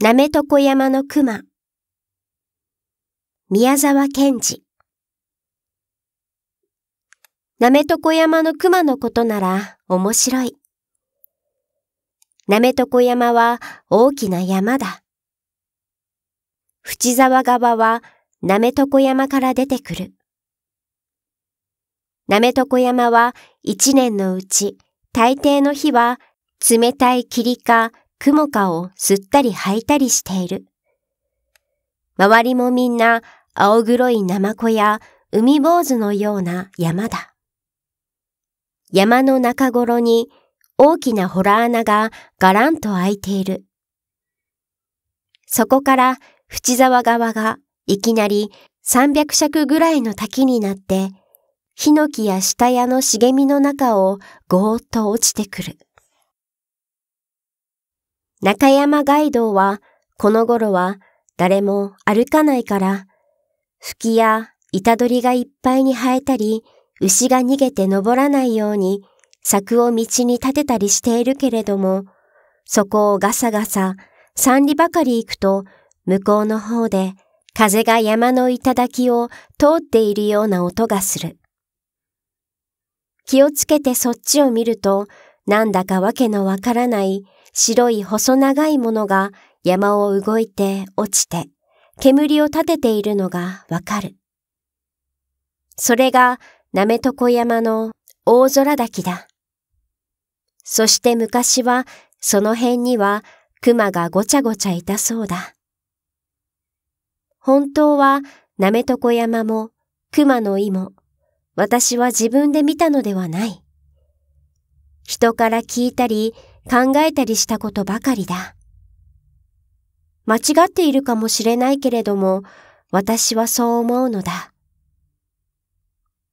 なめとこ山の熊。宮沢賢治。なめとこ山の熊のことなら面白い。なめとこ山は大きな山だ。淵沢川はなめとこ山から出てくる。なめとこ山は一年のうち大抵の日は冷たい霧か雲かを吸ったり吐いたりしている。周りもみんな青黒いナマコや海坊主のような山だ。山の中頃に大きな洞穴ががらんと開いている。そこから淵沢川がいきなり300尺ぐらいの滝になって、ヒノキや下屋の茂みの中をごーっと落ちてくる。中山街道はこの頃は誰も歩かないから、吹きや板ドリがいっぱいに生えたり、牛が逃げて登らないように柵を道に立てたりしているけれども、そこをガサガサ三里ばかり行くと向こうの方で風が山の頂を通っているような音がする。気をつけてそっちを見ると、なんだかわけのわからない白い細長いものが山を動いて落ちて、煙を立てているのがわかる。それが、なめとこ山の大空滝だ。そして昔は、その辺には、熊がごちゃごちゃいたそうだ。本当は、なめとこ山も、熊の意も、私は自分で見たのではない。人から聞いたり、考えたりしたことばかりだ。間違っているかもしれないけれども、私はそう思うのだ。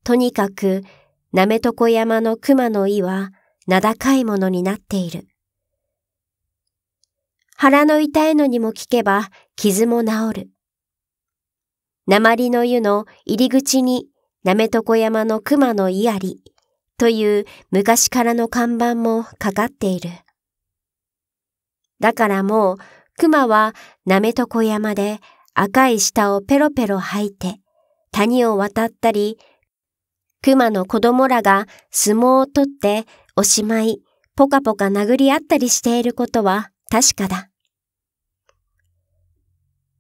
とにかく、なめとこ山の熊の意は名高いものになっている。腹の痛いのにも効けば傷も治る。鉛の湯の入り口になめとこ山の熊の胃あり、という昔からの看板もかかっている。だからもう、熊はと床山で赤い舌をペロペロ吐いて、谷を渡ったり、熊の子供らが相撲を取っておしまい、ポカポカ殴り合ったりしていることは確かだ。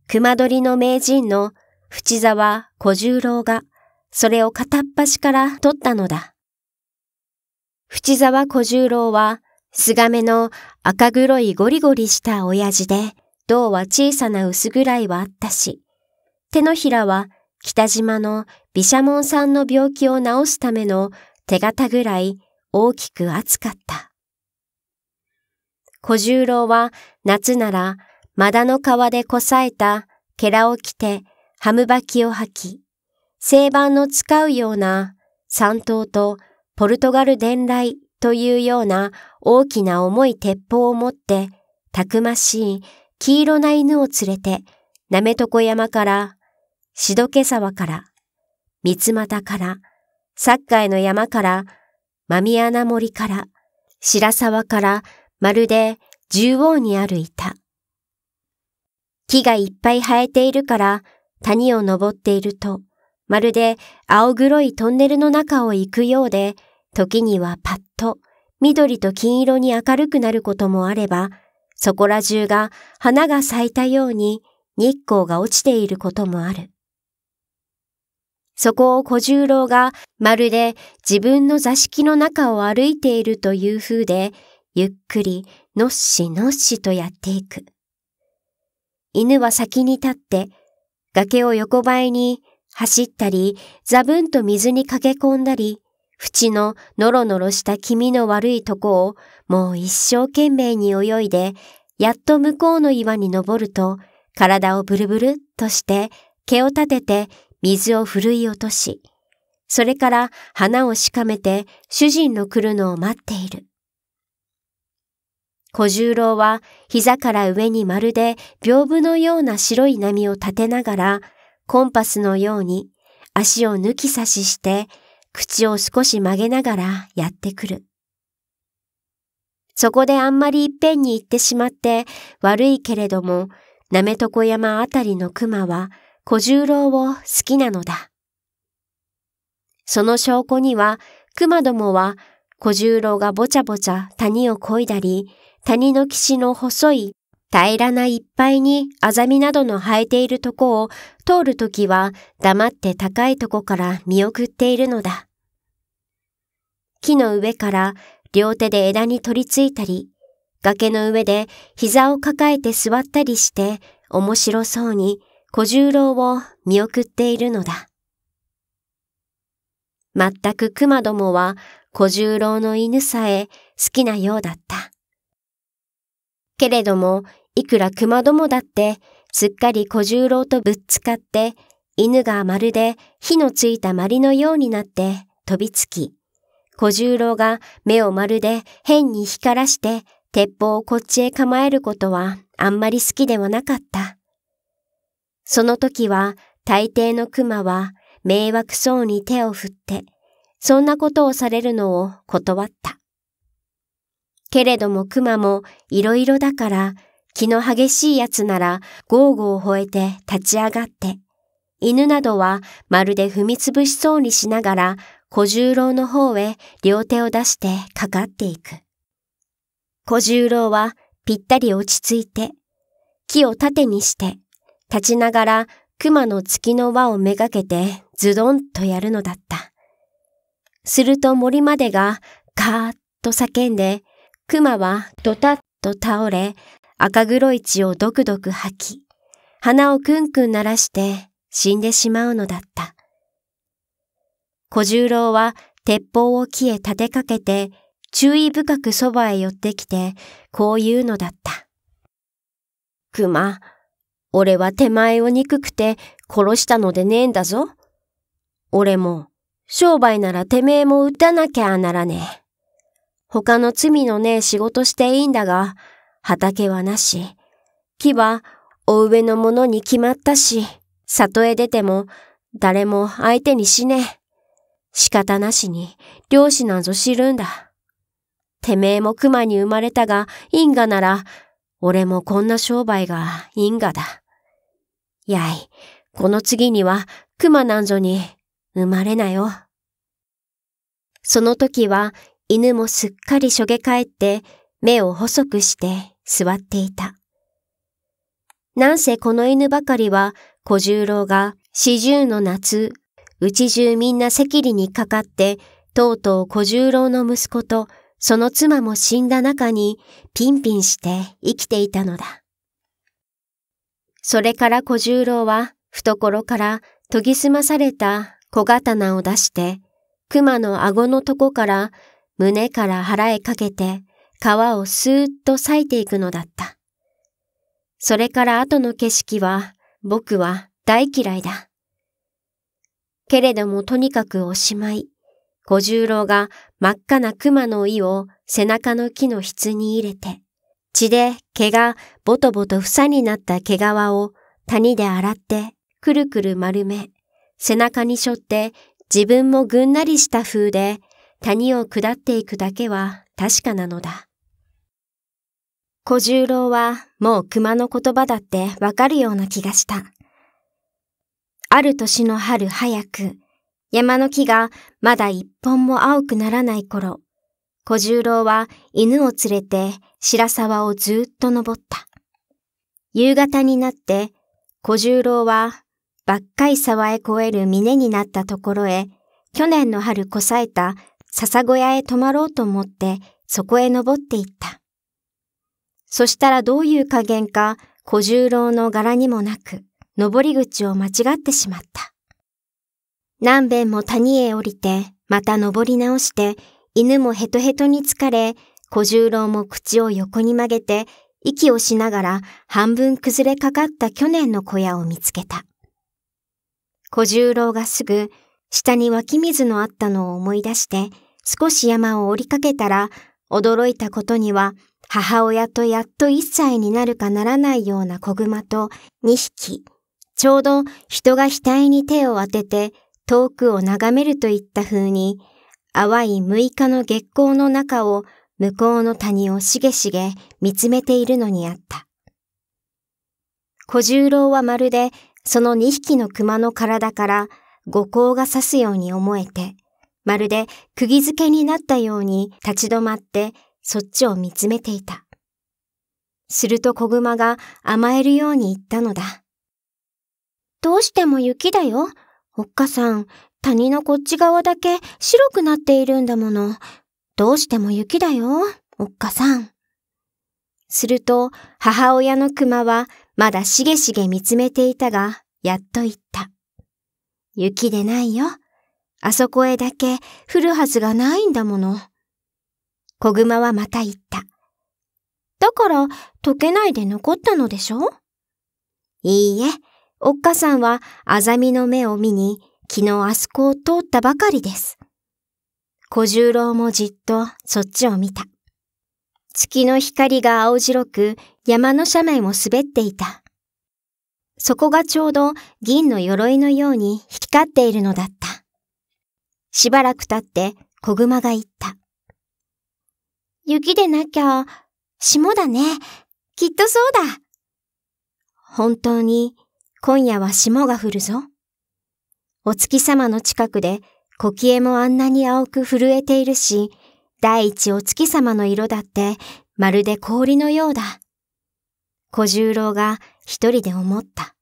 熊取の名人の淵沢小十郎が、それを片っ端から取ったのだ。淵沢小十郎は、すがめの赤黒いゴリゴリした親父で、銅は小さな薄暗いはあったし、手のひらは北島の毘沙門さんの病気を治すための手形ぐらい大きく厚かった。小十郎は夏なら、マダの皮でこさえたケラを着て、ハムバキを履き、青板の使うような三刀とポルトガル伝来というような大きな重い鉄砲を持って、たくましい黄色な犬を連れて、なめとこ山から、しどけ沢から、三つたから、サッカーの山から、マミアナ森から、白沢から、まるで縦横にある板。木がいっぱい生えているから、谷を登っていると、まるで青黒いトンネルの中を行くようで、時にはパッと緑と金色に明るくなることもあれば、そこら中が花が咲いたように日光が落ちていることもある。そこを小十郎がまるで自分の座敷の中を歩いているという風で、ゆっくりのっしのっしとやっていく。犬は先に立って、崖を横ばいに走ったり、ザブンと水に駆け込んだり、縁のノロノロした気味の悪いとこをもう一生懸命に泳いで、やっと向こうの岩に登ると、体をブルブルっとして毛を立てて水をふるい落とし、それから花をしかめて主人の来るのを待っている。小十郎は膝から上にまるで屏風のような白い波を立てながらコンパスのように足を抜き差しして口を少し曲げながらやってくる。そこであんまりいっぺんに行ってしまって悪いけれども、なめとこ山あたりの熊は小十郎を好きなのだ。その証拠には、熊どもは小十郎がぼちゃぼちゃ谷をこいだり、谷の岸の細い平らないっぱいにアザミなどの生えているとこを通るときは黙って高いとこから見送っているのだ。木の上から両手で枝に取り付いたり、崖の上で膝を抱えて座ったりして面白そうに小十郎を見送っているのだ。全く熊どもは小十郎の犬さえ好きなようだった。けれどもいくら熊どもだって、すっかり小十郎とぶっつかって、犬がまるで火のついたまりのようになって飛びつき、小十郎が目をまるで変に光らして鉄砲をこっちへ構えることはあんまり好きではなかった。その時は大抵の熊は迷惑そうに手を振って、そんなことをされるのを断った。けれども熊もいろいろだから気の激しい奴ならゴーゴを吠えて立ち上がって、犬などはまるで踏みつぶしそうにしながら小十郎の方へ両手を出してかかっていく。小十郎はぴったり落ち着いて、木を縦にして立ちながら熊の月の輪をめがけてズドンとやるのだった。すると森までがカーッと叫んで、熊はドタッと倒れ、赤黒い血をドクドク吐き、鼻をくんくん鳴らして死んでしまうのだった。小十郎は鉄砲を木へ立てかけて、注意深くそばへ寄ってきて、こう言うのだった。熊、俺は手前を憎くて殺したのでねえんだぞ。俺も、商売ならてめえも打たなきゃならねえ。他の罪のねえ仕事していいんだが、畑はなし、木はお上のものに決まったし、里へ出ても誰も相手にしねえ。仕方なしに漁師なんぞ知るんだ。てめえも熊に生まれたが因果なら、俺もこんな商売が因果だ。やい、この次には熊なんぞに生まれなよ。その時は犬もすっかりしょげ返って目を細くして座っていた。なんせこの犬ばかりは小十郎が四十の夏、うち中みんな赤痢にかかって、とうとう小十郎の息子とその妻も死んだ中にピンピンして生きていたのだ。それから小十郎は懐から研ぎ澄まされた小刀を出して、熊の顎のとこから胸から腹へかけて川をスーッと裂いていくのだった。それから後の景色は僕は大嫌いだ。けれどもとにかくおしまい。小十郎が真っ赤な熊の胃を背中の木の筆に入れて、血で毛がボトボト房になった毛皮を谷で洗ってくるくる丸め、背中に背負って自分もぐんなりした風で谷を下っていくだけは確かなのだ。小十郎はもう熊の言葉だってわかるような気がした。ある年の春早く、山の木がまだ一本も青くならない頃、小十郎は犬を連れて白沢をずっと登った。夕方になって、小十郎は、ばっかい沢へ越える峰になったところへ、去年の春こさえた笹小屋へ泊まろうと思って、そこへ登っていった。そしたらどういう加減か、小十郎の柄にもなく、登り口を間違ってしまった。何べんも谷へ降りて、また登り直して、犬もヘトヘトに疲れ、小十郎も口を横に曲げて、息をしながら半分崩れかかった去年の小屋を見つけた。小十郎がすぐ、下に湧き水のあったのを思い出して、少し山を降りかけたら、驚いたことには、母親とやっと一歳になるかならないような子熊と2匹、ちょうど人が額に手を当てて遠くを眺めるといった風に、淡い6日の月光の中を向こうの谷をしげしげ見つめているのにあった。小十郎はまるでその2匹の熊の体から五光が刺すように思えて、まるで釘付けになったように立ち止まってそっちを見つめていた。すると子熊が甘えるように言ったのだ。どうしても雪だよ。おっかさん、谷のこっち側だけ白くなっているんだもの。どうしても雪だよ、おっかさん。すると、母親の熊はまだしげしげ見つめていたが、やっと言った。雪でないよ。あそこへだけ降るはずがないんだもの。小熊はまた言った。だから、溶けないで残ったのでしょいいえ、おっかさんはアザミの目を見に、昨日あそこを通ったばかりです。小十郎もじっとそっちを見た。月の光が青白く山の斜面を滑っていた。そこがちょうど銀の鎧のように光っているのだった。しばらく経って小熊が言った。雪でなきゃ、霜だね。きっとそうだ。本当に、今夜は霜が降るぞ。お月様の近くで、小木もあんなに青く震えているし、第一お月様の色だって、まるで氷のようだ。小十郎が一人で思った。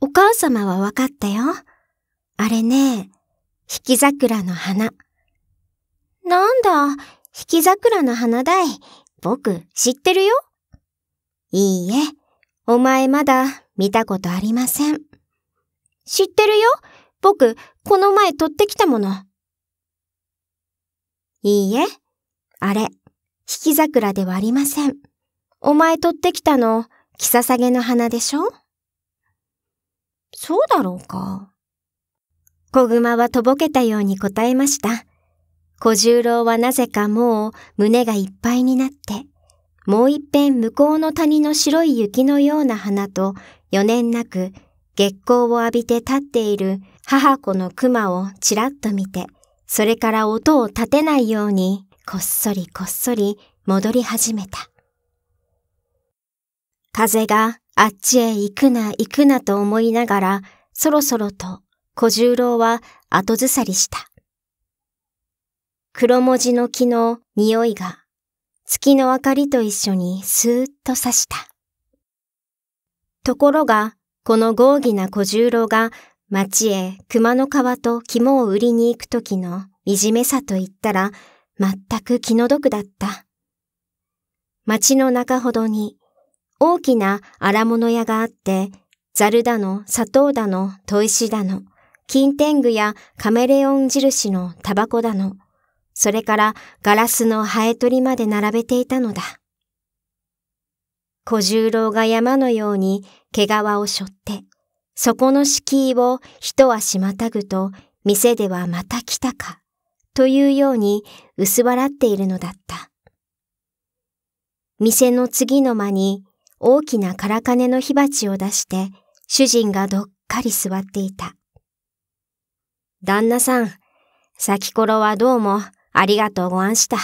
お母様は分かったよ。あれね、引き桜の花。なんだ、引き桜の花だい。僕、知ってるよ。いいえ、お前まだ見たことありません。知ってるよ。僕、この前取ってきたもの。いいえ、あれ、引き桜ではありません。お前取ってきたの、キササゲの花でしょそうだろうか。小熊はとぼけたように答えました。小十郎はなぜかもう胸がいっぱいになって、もう一遍向こうの谷の白い雪のような花と余念なく月光を浴びて立っている母子の熊をちらっと見て、それから音を立てないようにこっそりこっそり戻り始めた。風があっちへ行くな行くなと思いながら、そろそろと小十郎は後ずさりした。黒文字の木の匂いが月の明かりと一緒にスーッと刺した。ところが、この豪儀な小十郎が町へ熊の皮と肝を売りに行く時の惨めさと言ったら全く気の毒だった。町の中ほどに大きな荒物屋があって、ザルだの、砂糖だの、砥石だの、金天狗やカメレオン印のタバコだの、それからガラスのハエ取りまで並べていたのだ。小十郎が山のように毛皮を背負って、そこの敷居を一足またぐと、店ではまた来たか、というように薄笑っているのだった。店の次の間に大きな空金の火鉢を出して、主人がどっかり座っていた。旦那さん、先頃はどうも、ありがとうごあんした。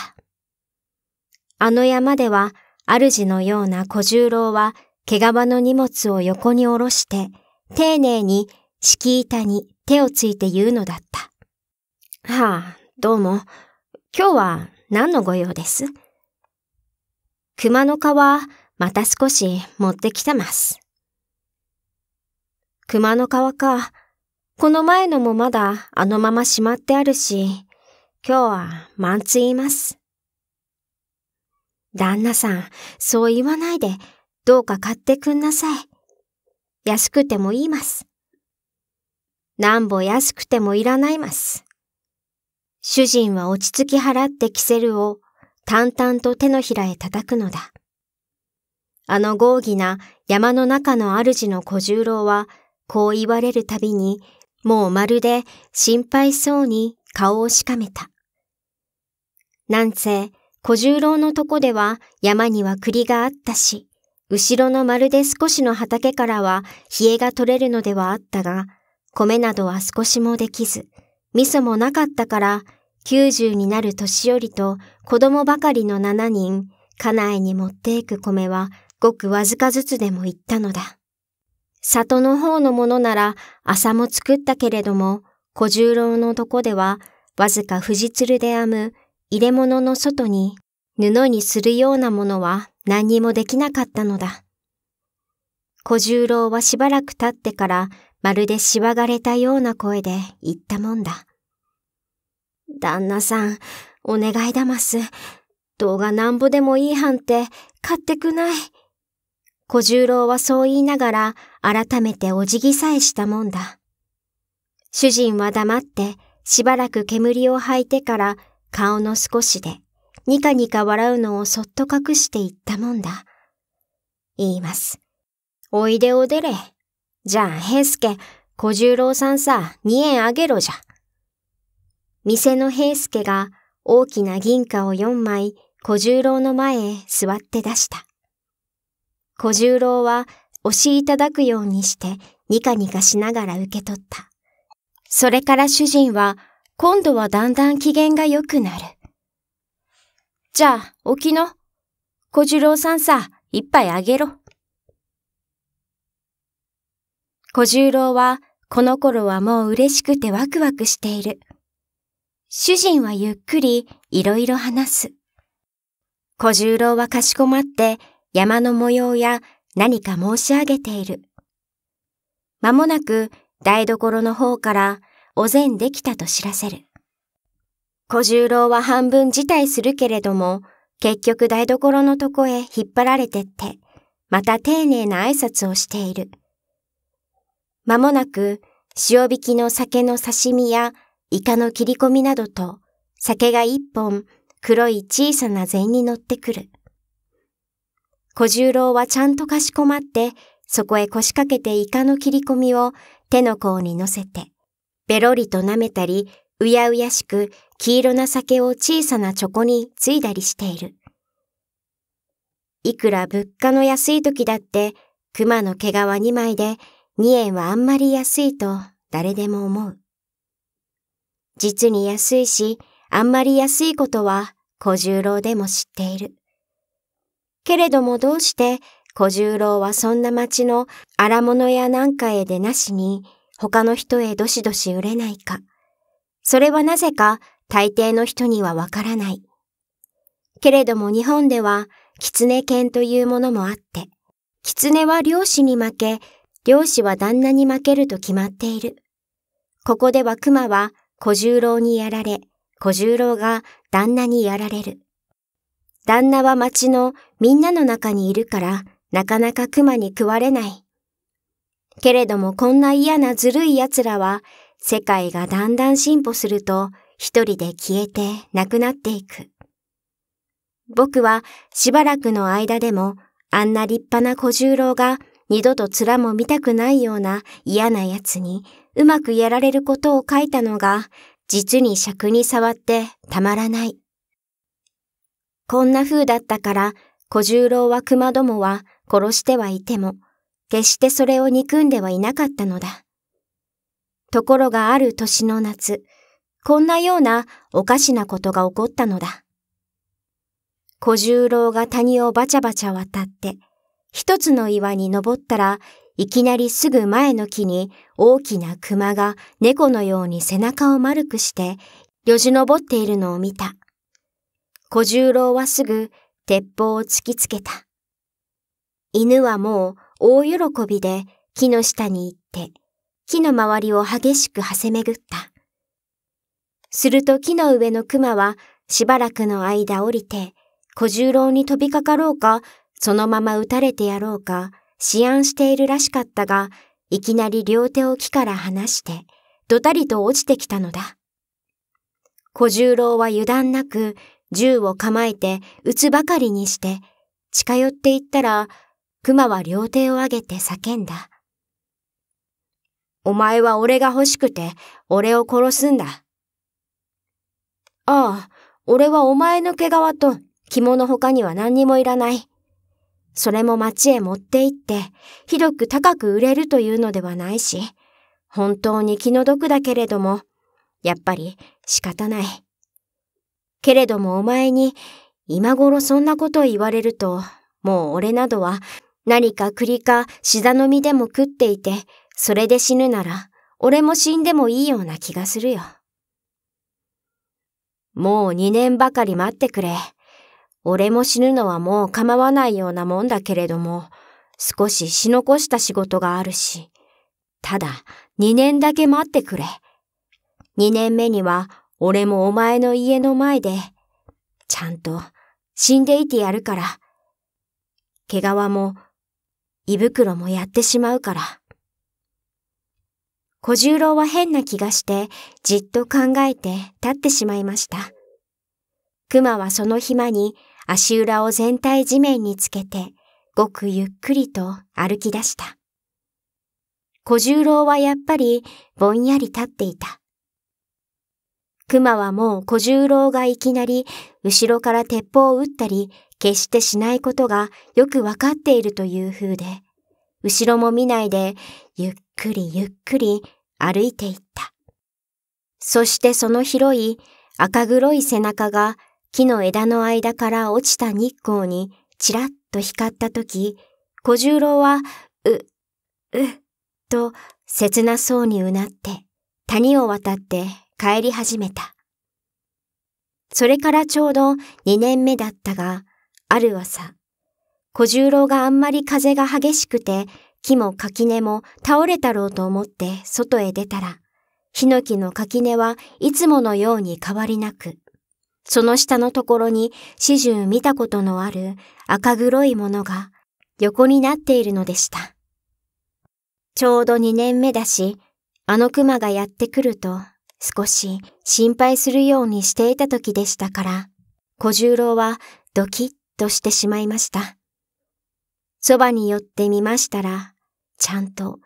あの山では、主のような小十郎は、毛皮の荷物を横に下ろして、丁寧に敷板に手をついて言うのだった。はあ、どうも。今日は何のご用です熊の皮、また少し持ってきてます。熊の皮か。この前のもまだあのまましまってあるし、今日は満ン言います。旦那さん、そう言わないで、どうか買ってくんなさい。安くても言います。なんぼ安くてもいらないます。主人は落ち着き払ってキセルを淡々と手のひらへ叩くのだ。あの豪儀な山の中の主の小十郎は、こう言われるたびに、もうまるで心配そうに顔をしかめた。南西、小十郎のとこでは山には栗があったし、後ろのまるで少しの畑からは冷えが取れるのではあったが、米などは少しもできず、味噌もなかったから、90になる年寄りと子供ばかりの7人、家内に持っていく米はごくわずかずつでも行ったのだ。里の方のものなら朝も作ったけれども、小十郎のとこではわずか富士鶴で編む入れ物の外に布にするようなものは何にもできなかったのだ。小十郎はしばらく経ってからまるでしわがれたような声で言ったもんだ。旦那さん、お願いだます。動画なんぼでもいいはんて買ってくない。小十郎はそう言いながら改めてお辞儀さえしたもんだ。主人は黙ってしばらく煙を吐いてから顔の少しで、ニカニカ笑うのをそっと隠して言ったもんだ。言います。おいでおでれ。じゃあ、平助、小十郎さんさ、2円あげろじゃ。店の平助が大きな銀貨を4枚、小十郎の前へ座って出した。小十郎は押しいただくようにしてニカニカしながら受け取った。それから主人は今度はだんだん機嫌が良くなる。じゃあ、起きの。小次郎さんさ、一杯あげろ。小十郎は、この頃はもう嬉しくてワクワクしている。主人はゆっくり、いろいろ話す。小十郎はかしこまって、山の模様や何か申し上げている。まもなく、台所の方から、お膳できたと知らせる。小十郎は半分辞退するけれども、結局台所のとこへ引っ張られてって、また丁寧な挨拶をしている。まもなく、塩引きの酒の刺身やイカの切り込みなどと、酒が一本黒い小さな膳に乗ってくる。小十郎はちゃんとかしこまって、そこへ腰掛けてイカの切り込みを手の甲に乗せて、べろりと舐めたり、うやうやしく黄色な酒を小さなチョコについだりしている。いくら物価の安い時だって、熊の毛皮2枚で2円はあんまり安いと誰でも思う。実に安いし、あんまり安いことは小十郎でも知っている。けれどもどうして小十郎はそんな町の荒物やなんかへでなしに、他の人へどしどし売れないか。それはなぜか大抵の人にはわからない。けれども日本では狐犬というものもあって、狐は漁師に負け、漁師は旦那に負けると決まっている。ここでは熊は小十郎にやられ、小十郎が旦那にやられる。旦那は町のみんなの中にいるから、なかなか熊に食われない。けれどもこんな嫌なずるい奴らは、世界がだんだん進歩すると、一人で消えて亡くなっていく。僕はしばらくの間でも、あんな立派な小十郎が二度と面も見たくないような嫌な奴にうまくやられることを書いたのが、実に尺に触ってたまらない。こんな風だったから、小十郎は熊どもは殺してはいても、決してそれを憎んではいなかったのだ。ところがある年の夏、こんなようなおかしなことが起こったのだ。小十郎が谷をバチャバチャ渡って、一つの岩に登ったらいきなりすぐ前の木に大きな熊が猫のように背中を丸くしてよじ登っているのを見た。小十郎はすぐ鉄砲を突きつけた。犬はもう大喜びで木の下に行って、木の周りを激しくはせめぐった。すると木の上の熊はしばらくの間降りて、小十郎に飛びかかろうか、そのまま撃たれてやろうか、思案しているらしかったが、いきなり両手を木から離して、どたりと落ちてきたのだ。小十郎は油断なく、銃を構えて撃つばかりにして、近寄っていったら、熊は両手を上げて叫んだ。お前は俺が欲しくて、俺を殺すんだ。ああ、俺はお前の毛皮と着物他には何にもいらない。それも町へ持って行って、ひどく高く売れるというのではないし、本当に気の毒だけれども、やっぱり仕方ない。けれどもお前に、今頃そんなことを言われると、もう俺などは何か栗かシダの実でも食っていて、それで死ぬなら、俺も死んでもいいような気がするよ。もう二年ばかり待ってくれ。俺も死ぬのはもう構わないようなもんだけれども、少しし残した仕事があるし。ただ、二年だけ待ってくれ。二年目には、俺もお前の家の前で、ちゃんと死んでいてやるから。毛皮も胃袋もやってしまうから。小十郎は変な気がしてじっと考えて立ってしまいました。熊はその暇に足裏を全体地面につけてごくゆっくりと歩き出した。小十郎はやっぱりぼんやり立っていた。熊はもう小十郎がいきなり後ろから鉄砲を撃ったり決してしないことがよくわかっているという風で、後ろも見ないで、ゆっくりゆっくり歩いていった。そしてその広い赤黒い背中が木の枝の間から落ちた日光にちらっと光ったとき、小十郎は、う、う、と切なそうにうなって、谷を渡って帰り始めた。それからちょうど2年目だったが、ある朝、小十郎があんまり風が激しくて、木も垣根も倒れたろうと思って外へ出たら、ヒノキの垣根はいつものように変わりなく、その下のところに始終見たことのある赤黒いものが横になっているのでした。ちょうど二年目だし、あの熊がやってくると少し心配するようにしていた時でしたから、小十郎はドキッとしてしまいました。そばに寄ってみましたら、ちゃんと、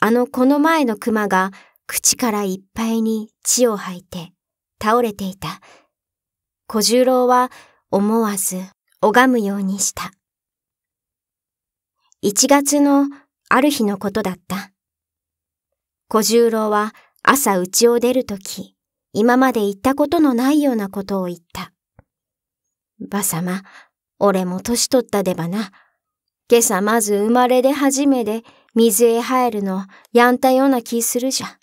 あのこの前の熊が口からいっぱいに血を吐いて倒れていた。小十郎は思わず拝むようにした。1月のある日のことだった。小十郎は朝家を出るとき、今まで言ったことのないようなことを言った。ばさま、俺も年取ったでばな。今朝まず生まれで初めで水へ入るのやんたような気するじゃ。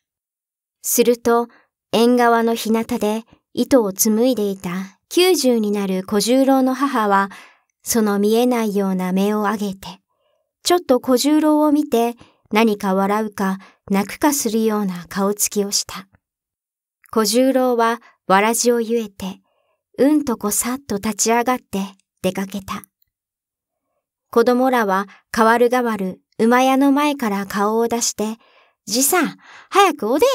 すると、縁側の日向で糸を紡いでいた九十になる小十郎の母は、その見えないような目を上げて、ちょっと小十郎を見て何か笑うか泣くかするような顔つきをした。小十郎はわらじをゆえて、うんとこさっと立ち上がって、出かけた。子供らは変わる変わる馬屋の前から顔を出して、じさん、早くおでや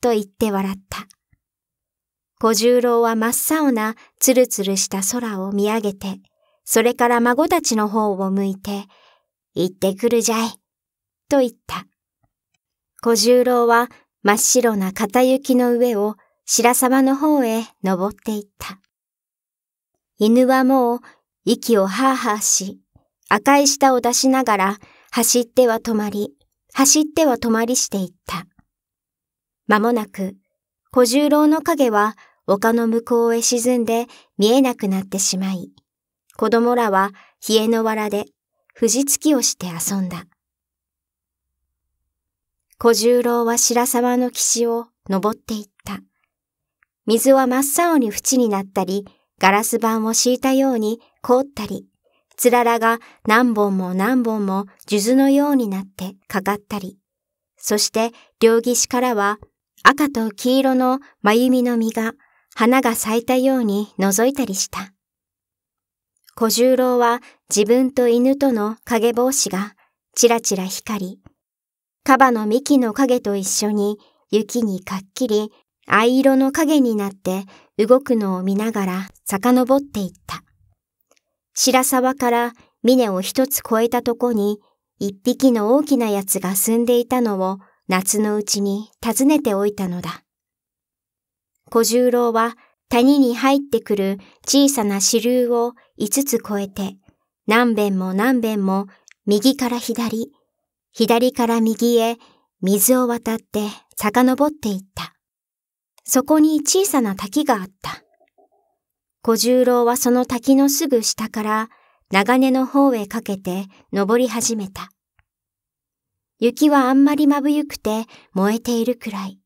と言って笑った。小十郎は真っ青なつるつるした空を見上げて、それから孫たちの方を向いて、行ってくるじゃい、と言った。小十郎は真っ白な片雪の上を白沢の方へ登っていった。犬はもう息をハーハーし、赤い舌を出しながら走っては止まり、走っては止まりしていった。まもなく、小十郎の影は丘の向こうへ沈んで見えなくなってしまい、子供らは冷えの藁で藤突きをして遊んだ。小十郎は白沢の岸を登っていった。水は真っ青に縁になったり、ガラス板を敷いたように凍ったり、つららが何本も何本も数珠のようになってかかったり、そして両岸からは赤と黄色の真弓の実が花が咲いたように覗いたりした。小十郎は自分と犬との影帽子がちらちら光り、カバの幹の影と一緒に雪にかっきり藍色の影になって動くのを見ながら遡っていった。白沢から峰を一つ越えたとこに一匹の大きなやつが住んでいたのを夏のうちに訪ねておいたのだ。小十郎は谷に入ってくる小さな支流を5つ越えて何遍も何遍も右から左、左から右へ水を渡って遡っていった。そこに小さな滝があった。小十郎はその滝のすぐ下から長根の方へかけて登り始めた。雪はあんまりまぶゆくて燃えているくらい。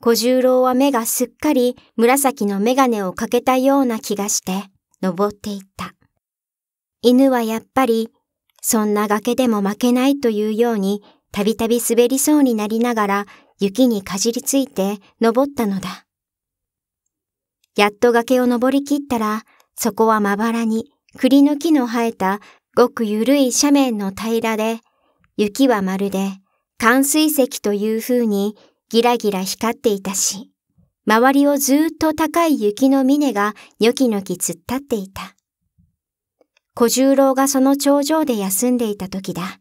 小十郎は目がすっかり紫の眼鏡をかけたような気がして登っていった。犬はやっぱりそんな崖でも負けないというようにたびたび滑りそうになりながら雪にかじりついて登ったのだ。やっと崖を登りきったら、そこはまばらに栗の木の生えたごくゆるい斜面の平らで、雪はまるで寒水石という風にギラギラ光っていたし、周りをずっと高い雪の峰がニョキニョキ突っ立っていた。小十郎がその頂上で休んでいた時だ。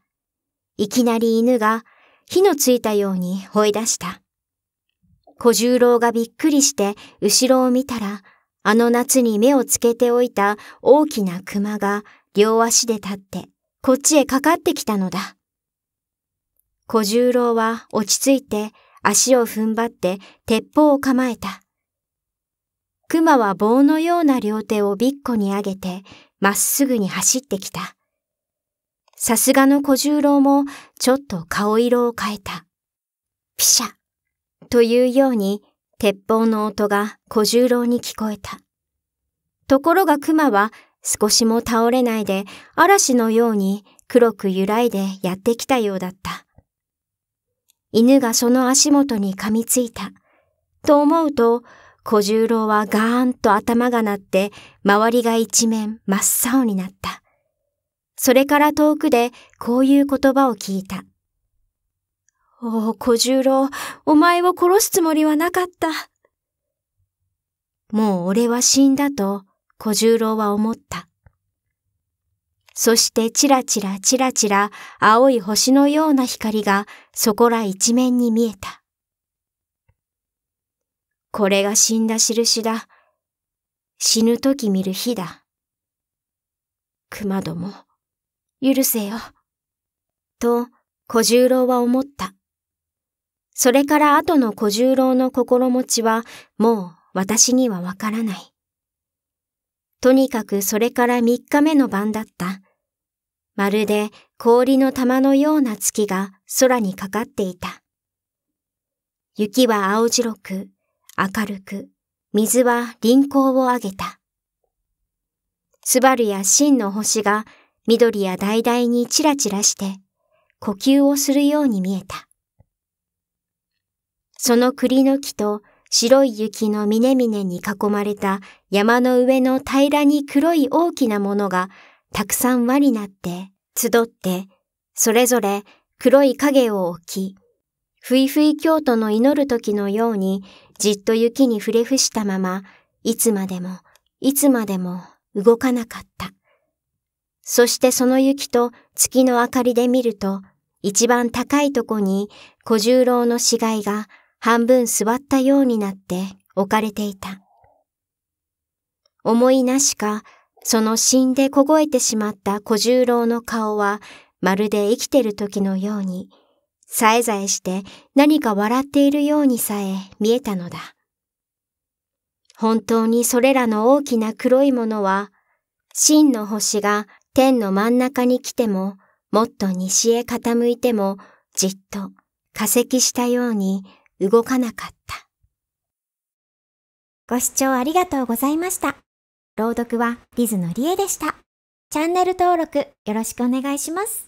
いきなり犬が火のついたように追い出した。小十郎がびっくりして後ろを見たら、あの夏に目をつけておいた大きな熊が両足で立ってこっちへかかってきたのだ。小十郎は落ち着いて足を踏ん張って鉄砲を構えた。熊は棒のような両手をびっこに上げてまっすぐに走ってきた。さすがの小十郎もちょっと顔色を変えた。ピシャというように鉄砲の音が小十郎に聞こえた。ところが熊は少しも倒れないで嵐のように黒く揺らいでやってきたようだった。犬がその足元に噛みついた。と思うと、小十郎はガーンと頭が鳴って、周りが一面真っ青になった。それから遠くでこういう言葉を聞いた。おお、小十郎、お前を殺すつもりはなかった。もう俺は死んだと小十郎は思った。そしてチラチラチラチラ青い星のような光がそこら一面に見えた。これが死んだ印だ。死ぬ時見る日だ。熊ども。許せよ。と、小十郎は思った。それから後の小十郎の心持ちはもう私にはわからない。とにかくそれから3日目の晩だった。まるで氷の玉のような月が空にかかっていた。雪は青白く、明るく、水は輪行を上げた。スバルや真の星が緑や橙にチラチラして呼吸をするように見えた。その栗の木と白い雪の峰々に囲まれた山の上の平らに黒い大きなものがたくさん輪になって集ってそれぞれ黒い影を置き、ふいふい京都の祈る時のようにじっと雪に触れ伏したままいつまでもいつまでも動かなかった。そしてその雪と月の明かりで見ると、一番高いとこに小十郎の死骸が半分座ったようになって置かれていた。思いなしか、その死んで凍えてしまった小十郎の顔は、まるで生きてる時のように、さえざえして何か笑っているようにさえ見えたのだ。本当にそれらの大きな黒いものは、真の星が天の真ん中に来ても、もっと西へ傾いても、じっと化石したように動かなかった。ご視聴ありがとうございました。朗読はリズのりえでした。チャンネル登録よろしくお願いします。